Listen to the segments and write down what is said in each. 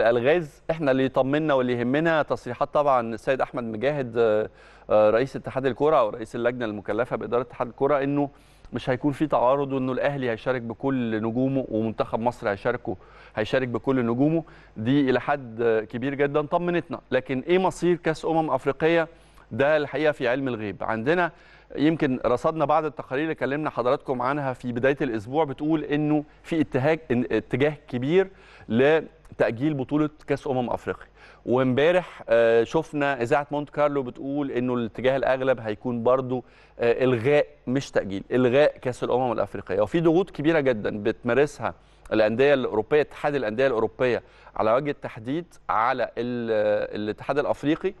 الالغاز احنا اللي يطمنا واللي يهمنا تصريحات طبعا السيد احمد مجاهد آه، آه، رئيس اتحاد الكره او رئيس اللجنه المكلفه باداره اتحاد الكره انه مش هيكون في تعارض وانه الاهلي هيشارك بكل نجومه ومنتخب مصر هيشاركه هيشارك بكل نجومه دي الى حد كبير جدا طمنتنا لكن ايه مصير كاس امم افريقيه ده الحقيقه في علم الغيب عندنا يمكن رصدنا بعض التقارير اللي كلمنا حضراتكم عنها في بدايه الاسبوع بتقول انه في اتجاه اتجاه كبير ل تاجيل بطوله كاس امم افريقيا وامبارح آه، شفنا اذاعه مونت كارلو بتقول انه الاتجاه الاغلب هيكون برضو آه، الغاء مش تاجيل الغاء كاس الامم الافريقيه وفي ضغوط كبيره جدا بتمارسها الانديه الاوروبيه اتحاد الانديه الاوروبيه على وجه التحديد على آه، الاتحاد الافريقي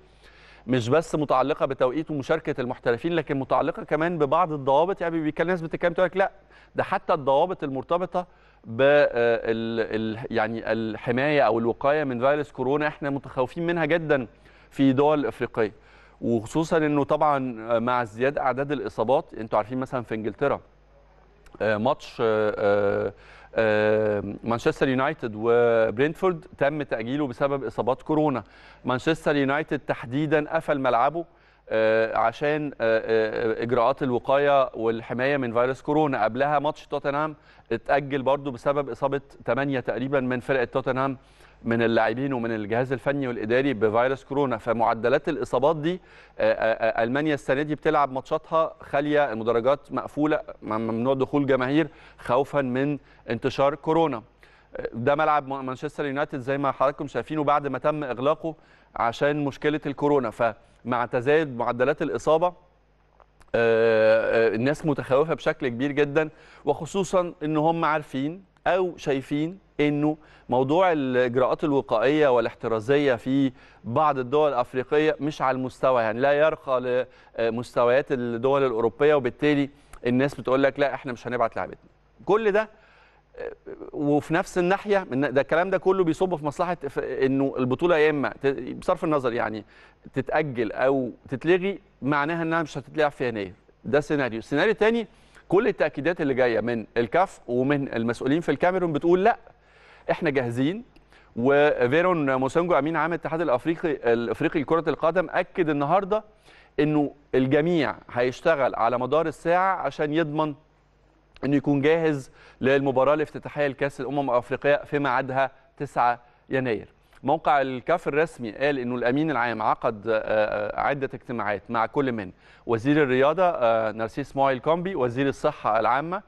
مش بس متعلقه بتوقيت ومشاركه المحترفين لكن متعلقه كمان ببعض الضوابط يعني كان ناس بتتكلم تقول لك لا ده حتى الضوابط المرتبطه ب آه، يعني الحمايه او الوقايه من فيروس كورونا احنا متخوفين منها جدا في دول افريقيه وخصوصا انه طبعا مع ازدياد اعداد الاصابات انتوا عارفين مثلا في انجلترا آه، ماتش آه، آه، مانشستر يونايتد وبرينتفورد تم تاجيله بسبب اصابات كورونا مانشستر يونايتد تحديدا قفل ملعبه عشان اجراءات الوقايه والحمايه من فيروس كورونا قبلها ماتش توتنهام اتاجل برضه بسبب اصابه 8 تقريبا من فرقه توتنهام من اللاعبين ومن الجهاز الفني والاداري بفيروس كورونا فمعدلات الاصابات دي آه، آه، آه، المانيا السنه دي بتلعب ماتشاتها خاليه المدرجات مقفوله ممنوع دخول جماهير خوفا من انتشار كورونا ده ملعب مانشستر يونايتد زي ما حضراتكم شايفينه بعد ما تم اغلاقه عشان مشكله الكورونا فمع تزايد معدلات الاصابه الناس متخوفه بشكل كبير جدا وخصوصا ان هم عارفين او شايفين انه موضوع الاجراءات الوقائيه والاحترازيه في بعض الدول الافريقيه مش على المستوى يعني لا يرقى لمستويات الدول الاوروبيه وبالتالي الناس بتقول لك لا احنا مش هنبعت لعبتنا كل ده وفي نفس الناحيه ده الكلام ده كله بيصب في مصلحه انه البطوله يا اما بصرف النظر يعني تتاجل او تتلغي معناها انها مش هتتلعب في يناير ده سيناريو السيناريو الثاني كل التاكيدات اللي جايه من الكاف ومن المسؤولين في الكاميرون بتقول لا احنا جاهزين وفيرون موسانجو امين عام الاتحاد الافريقي الافريقي لكره القدم اكد النهارده انه الجميع هيشتغل على مدار الساعه عشان يضمن انه يكون جاهز للمباراه الافتتاحيه لكاس الامم الافريقيه في ميعادها 9 يناير موقع الكاف الرسمي قال انه الامين العام عقد آه، آه، عده اجتماعات مع كل من وزير الرياضه آه، نرسيس مويل كومبي وزير الصحه العامه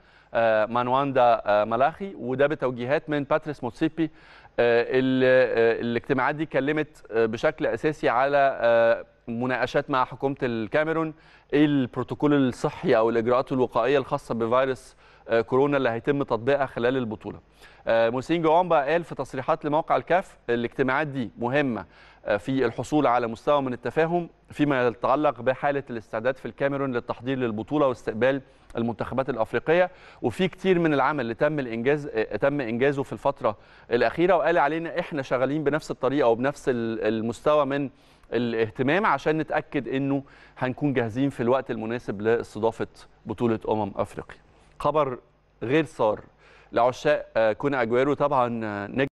مانواندا ملاخي وده بتوجيهات من باتريس موتسيبي الاجتماعات دي كلمت بشكل اساسي على مناقشات مع حكومه الكاميرون ايه البروتوكول الصحي او الاجراءات الوقائيه الخاصه بفيروس آه، كورونا اللي هيتم تطبيقها خلال البطوله. آه، موسين جوامبا قال في تصريحات لموقع الكاف الاجتماعات دي مهمه آه، في الحصول على مستوى من التفاهم فيما يتعلق بحاله الاستعداد في الكاميرون للتحضير للبطوله واستقبال المنتخبات الافريقيه وفي كتير من العمل اللي تم الانجاز تم انجازه في الفتره الاخيره وقال علينا احنا شغالين بنفس الطريقه وبنفس المستوى من الاهتمام عشان نتاكد انه هنكون جاهزين في الوقت المناسب لاستضافه بطوله امم افريقيا خبر غير صار لعشاق آه، كون اجويرو طبعا آه، نجم